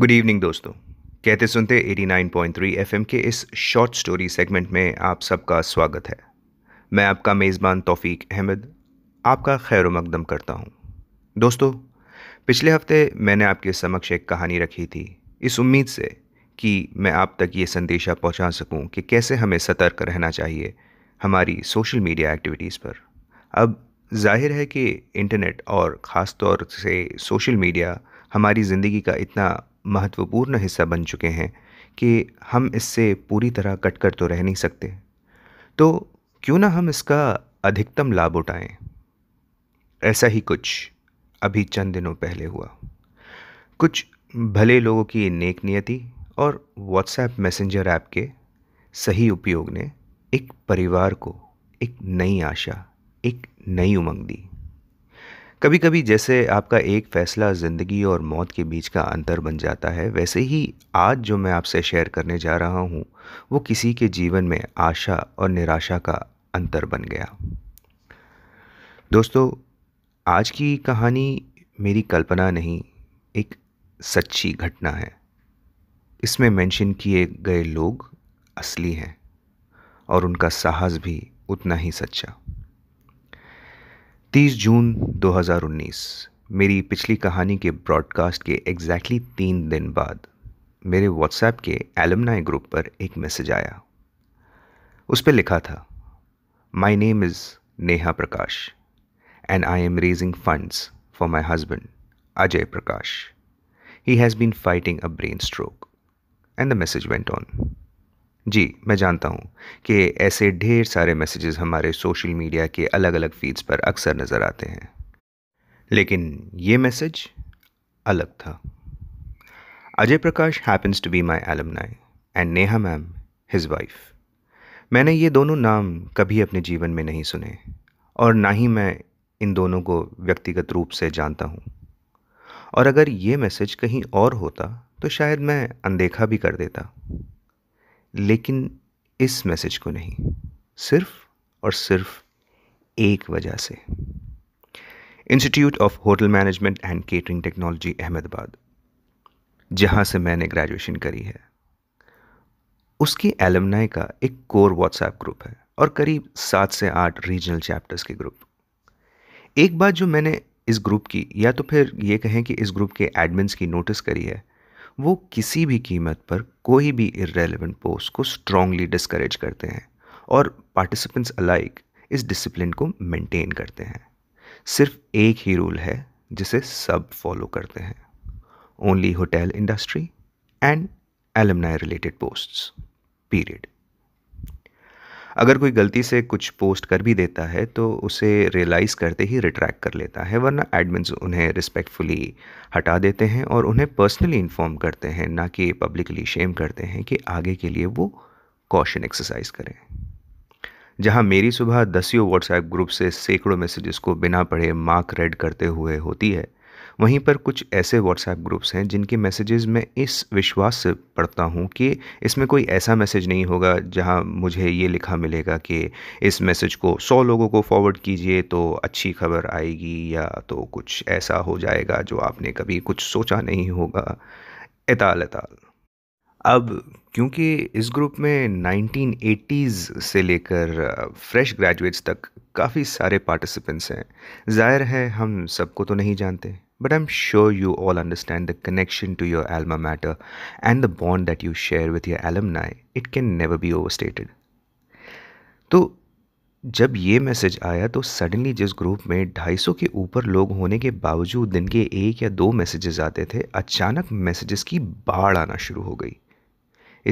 Good evening दोस्तों कहते सुनते 89.3 एफएम के इस शॉर्ट स्टोरी सेगमेंट में आप सबका स्वागत है मैं आपका मेज़बान तौफीक अहमद आपका खैर मकदम करता हूँ दोस्तों पिछले हफ्ते मैंने आपके समक्ष एक कहानी रखी थी इस उम्मीद से कि मैं आप तक ये संदेशा पहुँचा सकूँ कि कैसे हमें सतर्क रहना चाहिए हमारी सोशल मीडिया एक्टिविटीज़ पर अब जाहिर है कि इंटरनेट और ख़ास तौर से सोशल मीडिया हमारी ज़िंदगी का इतना महत्वपूर्ण हिस्सा बन चुके हैं कि हम इससे पूरी तरह कट कर तो रह नहीं सकते तो क्यों ना हम इसका अधिकतम लाभ उठाएं ऐसा ही कुछ अभी चंद दिनों पहले हुआ कुछ भले लोगों की नेक नियति और व्हाट्सएप मैसेंजर ऐप के सही उपयोग ने एक परिवार को एक नई आशा एक नई उमंग दी कभी कभी जैसे आपका एक फ़ैसला ज़िंदगी और मौत के बीच का अंतर बन जाता है वैसे ही आज जो मैं आपसे शेयर करने जा रहा हूँ वो किसी के जीवन में आशा और निराशा का अंतर बन गया दोस्तों आज की कहानी मेरी कल्पना नहीं एक सच्ची घटना है इसमें मेंशन किए गए लोग असली हैं और उनका साहस भी उतना ही सच्चा 30 जून 2019 मेरी पिछली कहानी के ब्रॉडकास्ट के एग्जैक्टली तीन दिन बाद मेरे व्हाट्सएप के एलमनाई ग्रुप पर एक मैसेज आया उस पर लिखा था my name is Neha Prakash and I am raising funds for my husband Ajay Prakash he has been fighting a brain stroke and the message went on जी मैं जानता हूँ कि ऐसे ढेर सारे मैसेजेस हमारे सोशल मीडिया के अलग अलग फीड्स पर अक्सर नज़र आते हैं लेकिन ये मैसेज अलग था Ajay Prakash happens to be my alumni and Neha ma'am his wife मैंने ये दोनों नाम कभी अपने जीवन में नहीं सुने और ना ही मैं इन दोनों को व्यक्तिगत रूप से जानता हूँ और अगर ये मैसेज कहीं और होता तो शायद मैं अनदेखा भी कर देता लेकिन इस मैसेज को नहीं सिर्फ और सिर्फ एक वजह से institute of hotel management and catering technology Ahmedabad जहां से मैंने ग्रेजुएशन करी है उसकी एलमनाई का एक कोर व्हाट्सएप ग्रुप है और करीब सात से आठ रीजनल चैप्टर्स के ग्रुप एक बात जो मैंने इस ग्रुप की या तो फिर ये कहें कि इस ग्रुप के एडमिन्स की नोटिस करी है वो किसी भी कीमत पर कोई भी इरेलीवेंट पोस्ट को स्ट्रांगली डिस्करेज करते हैं और पार्टिसिपेंट्स अलाइक इस डिसिप्लिन को मेंटेन करते हैं सिर्फ एक ही रूल है जिसे सब फॉलो करते हैं only hotel industry and alumni related posts period अगर कोई गलती से कुछ पोस्ट कर भी देता है तो उसे रियलाइज़ करते ही रिट्रैक्ट कर लेता है वरना एडमिन उन्हें रिस्पेक्टफुली हटा देते हैं और उन्हें पर्सनली इन्फॉर्म करते हैं ना कि पब्लिकली शेम करते हैं कि आगे के लिए वो कॉशन एक्सरसाइज करें जहाँ मेरी सुबह दसियों व्हाट्सएप ग्रुप से सैकड़ों मैसेजेस को बिना पढ़े मार्क रेड करते हुए होती है वहीं पर कुछ ऐसे व्हाट्सएप ग्रुप्स हैं जिनके मैसेजेस मैं इस विश्वास से पढ़ता हूँ कि इसमें कोई ऐसा मैसेज नहीं होगा जहाँ मुझे ये लिखा मिलेगा कि इस मैसेज को सौ लोगों को फॉरवर्ड कीजिए तो अच्छी खबर आएगी या तो कुछ ऐसा हो जाएगा जो आपने कभी कुछ सोचा नहीं होगा एताल एताल अब क्योंकि इस ग्रुप में 1980s से लेकर फ्रेश ग्रेजुएट्स तक काफ़ी सारे पार्टिसिपेंट्स हैं ज़ाहिर है हम सबको तो नहीं जानते but I'm sure you all understand the connection to your alma mater and the bond that you share with your alumni. It can never be overstated. तो जब ये मैसेज आया तो सडनली जिस ग्रुप में 250 के ऊपर लोग होने के बावजूद दिन के एक या दो मैसेजेस आते थे अचानक मैसेजेस की बाढ़ आना शुरू हो गई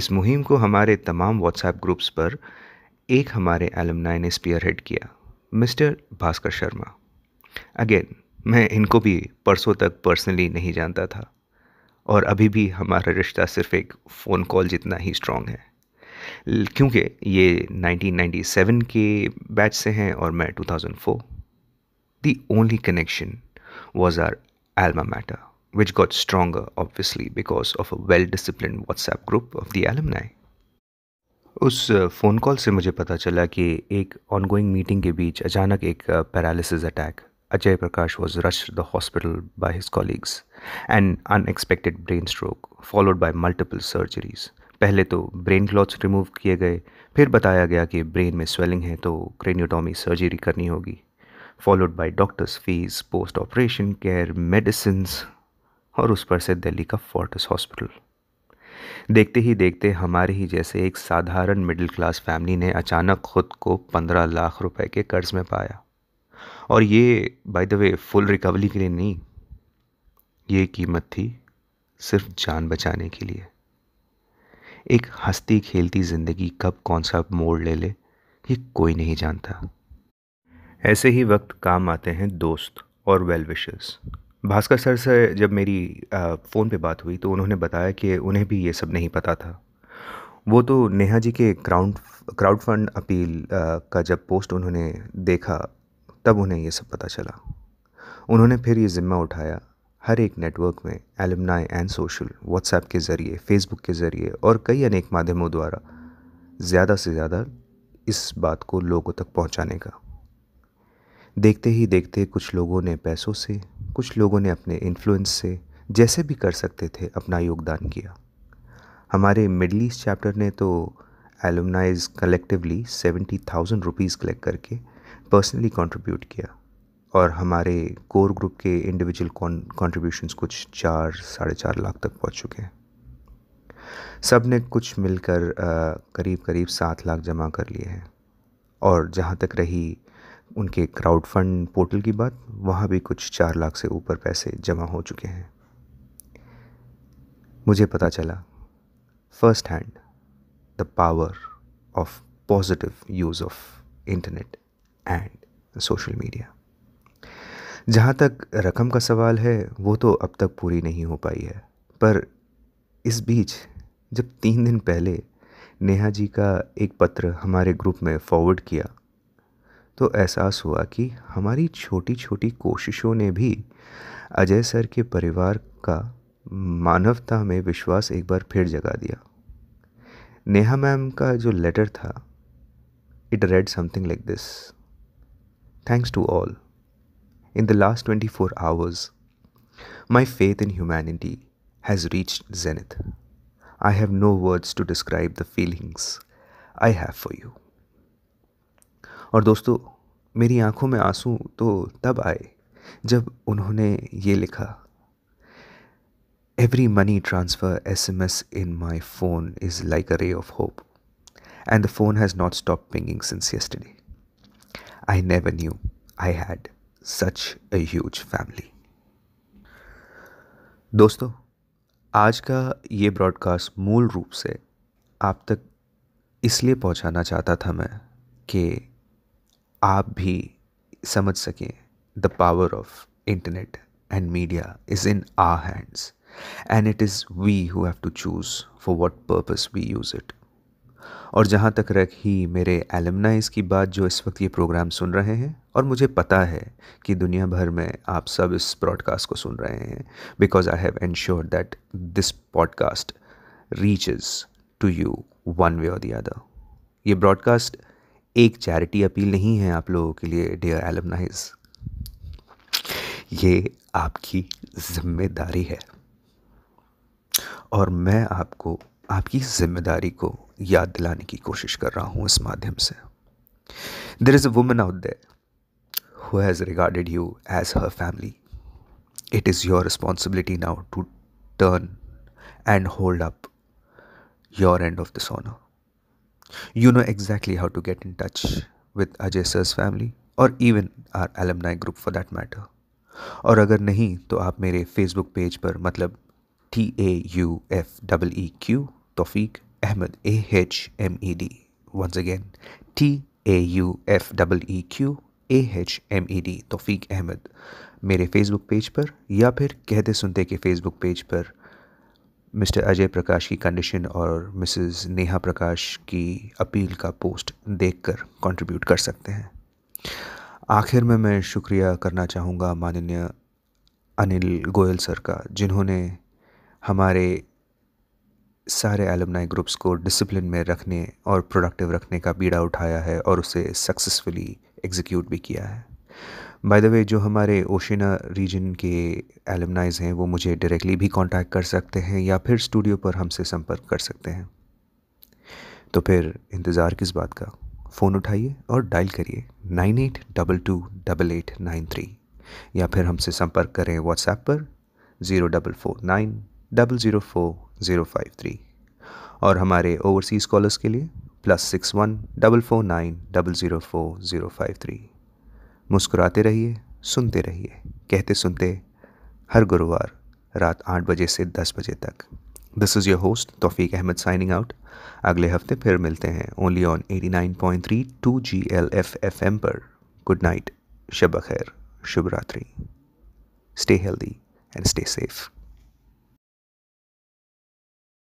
इस मुहिम को हमारे तमाम व्हाट्सएप ग्रुप्स पर एक हमारे एलमनाई ने स्पीयर हेड किया मिस्टर भास्कर शर्मा अगेन मैं इनको भी परसों तक पर्सनली नहीं जानता था और अभी भी हमारा रिश्ता सिर्फ एक फ़ोन कॉल जितना ही स्ट्रॉन्ग है क्योंकि ये 1997 के बैच से हैं और मैं 2004 the only connection was our alma mater which got stronger obviously because of a well discipline WhatsApp group of the alumni उस फ़ोन कॉल से मुझे पता चला कि एक ऑनगोइंग मीटिंग के बीच अचानक एक paralysis attack Ajay Prakash was rushed to the hospital by his colleagues. An unexpected brain stroke, followed by multiple surgeries. पहले तो ब्रेन क्लॉथ्स रिमूव किए गए फिर बताया गया कि ब्रेन में स्वेलिंग है तो क्रेनियोटॉमी सर्जरी करनी होगी followed by doctors fees post operation care medicine और उस पर से दिल्ली का फोर्टिस हॉस्पिटल देखते ही देखते हमारे ही जैसे एक साधारण मिडिल क्लास फैमिली ने अचानक खुद को पंद्रह लाख रुपए के कर्ज में पाया और ये by the way full recovery के लिए नहीं ये कीमत थी सिर्फ जान बचाने के लिए एक हस्ती खेलती ज़िंदगी कब कौन सा मोड़ ले ले ये कोई नहीं जानता ऐसे ही वक्त काम आते हैं दोस्त और वेल विशेस भास्कर सर से जब मेरी फ़ोन पे बात हुई तो उन्होंने बताया कि उन्हें भी ये सब नहीं पता था वो तो नेहा जी के क्राउड क्राउड फंड अपील का जब पोस्ट उन्होंने देखा तब उन्हें ये सब पता चला उन्होंने फिर ये ज़िम्मा उठाया हर एक नेटवर्क में एलमनाई एंड सोशल व्हाट्सएप के ज़रिए फेसबुक के ज़रिए और कई अनेक माध्यमों द्वारा ज़्यादा से ज़्यादा इस बात को लोगों तक पहुंचाने का देखते ही देखते कुछ लोगों ने पैसों से कुछ लोगों ने अपने इन्फ्लुएंस से जैसे भी कर सकते थे अपना योगदान किया हमारे मिडल ईस्ट चैप्टर ने तो alumnis collectively seventy thousand rupees collect करके पर्सनली कंट्रीब्यूट किया और हमारे कोर ग्रुप के इंडिविजुअल कंट्रीब्यूशंस कुछ चार साढ़े चार लाख तक पहुंच चुके हैं सब ने कुछ मिलकर करीब करीब सात लाख जमा कर लिए हैं और जहाँ तक रही उनके क्राउड फंड पोर्टल की बात वहाँ भी कुछ चार लाख से ऊपर पैसे जमा हो चुके हैं मुझे पता चला first hand the power of positive use of internet and social media जहाँ तक रकम का सवाल है वो तो अब तक पूरी नहीं हो पाई है पर इस बीच जब तीन दिन पहले नेहा जी का एक पत्र हमारे ग्रुप में फॉरवर्ड किया तो एहसास हुआ कि हमारी छोटी छोटी कोशिशों ने भी अजय सर के परिवार का मानवता में विश्वास एक बार फिर जगा दिया नेहा मैम का जो लेटर था it read something like this Thanks to all. In the last 24 hours, my faith in humanity has reached zenith. I have no words to describe the feelings I have for you. और दोस्तों मेरी आंखों में आंसू तो तब आए जब उन्होंने ये लिखा every money transfer S M S in my phone is like a ray of hope and the phone has not stop pinging since yesterday I never knew I had such a huge family. दोस्तों आज का ये broadcast मूल रूप से आप तक इसलिए पहुंचाना चाहता था मैं कि आप भी समझ सकें the power of internet and media is in our hands and it is we who have to choose for what purpose we use it और जहाँ तक ही मेरे एलमनाइज की बात जो इस वक्त ये प्रोग्राम सुन रहे हैं और मुझे पता है कि दुनिया भर में आप सब इस ब्रॉडकास्ट को सुन रहे हैं because I have ensure that this podcast reaches to you one way और दी अदर ये ब्रॉडकास्ट एक चैरिटी अपील नहीं है आप लोगों के लिए डियर एलमनाइज ये आपकी जिम्मेदारी है और मैं आपको आपकी जिम्मेदारी को याद दिलाने की कोशिश कर रहा हूँ इस माध्यम से there is a women of they who has regarded you as her family it is your responsibility now to turn and hold up your end of the honour you know exactly how to get in touch with Ajay sir's family और even our alumni group for that matter और अगर नहीं तो आप मेरे Facebook page पर मतलब T A U F double E Q Tawfiq Ahmed A H M E D. Once again, T A U F E E Q A H M E D Tawfiq Ahmed मेरे Facebook page पर या फिर कहते सुनते के Facebook page पर mister Ajay Prakash की condition और मिसेस नेहा प्रकाश की अपील का पोस्ट देखकर कंट्रीब्यूट कर सकते हैं आखिर में मैं शुक्रिया करना चाहूँगा माननीय अनिल गोयल सर का जिन्होंने हमारे सारे एलमनाई ग्रुप्स को डिसिप्लिन में रखने और प्रोडक्टिव रखने का बीड़ा उठाया है और उसे सक्सेसफुली एग्जीक्यूट भी किया है बाय द वे जो हमारे ओशिना रीजन के एलमनाइज हैं वो मुझे डायरेक्टली भी कांटेक्ट कर सकते हैं या फिर स्टूडियो पर हमसे संपर्क कर सकते हैं तो फिर इंतज़ार किस बात का फ़ोन उठाइए और डायल करिए nine eight double two double eight nine three या फिर हमसे संपर्क करें व्हाट्सएप पर zero double four nine double zero four zero five three और हमारे ओवरसीज़ कॉलर्स के लिए plus six one double four nine double zero four zero five three मुस्कुराते रहिए सुनते रहिए कहते सुनते हर गुरुवार रात आठ बजे से दस बजे तक this is your host Tawfiq Ahmed signing out अगले हफ्ते फिर मिलते हैं only on eighty nine point three two G L F F M पर गुड नाइट शब खैर शुभ रात्रि stay healthy and stay safe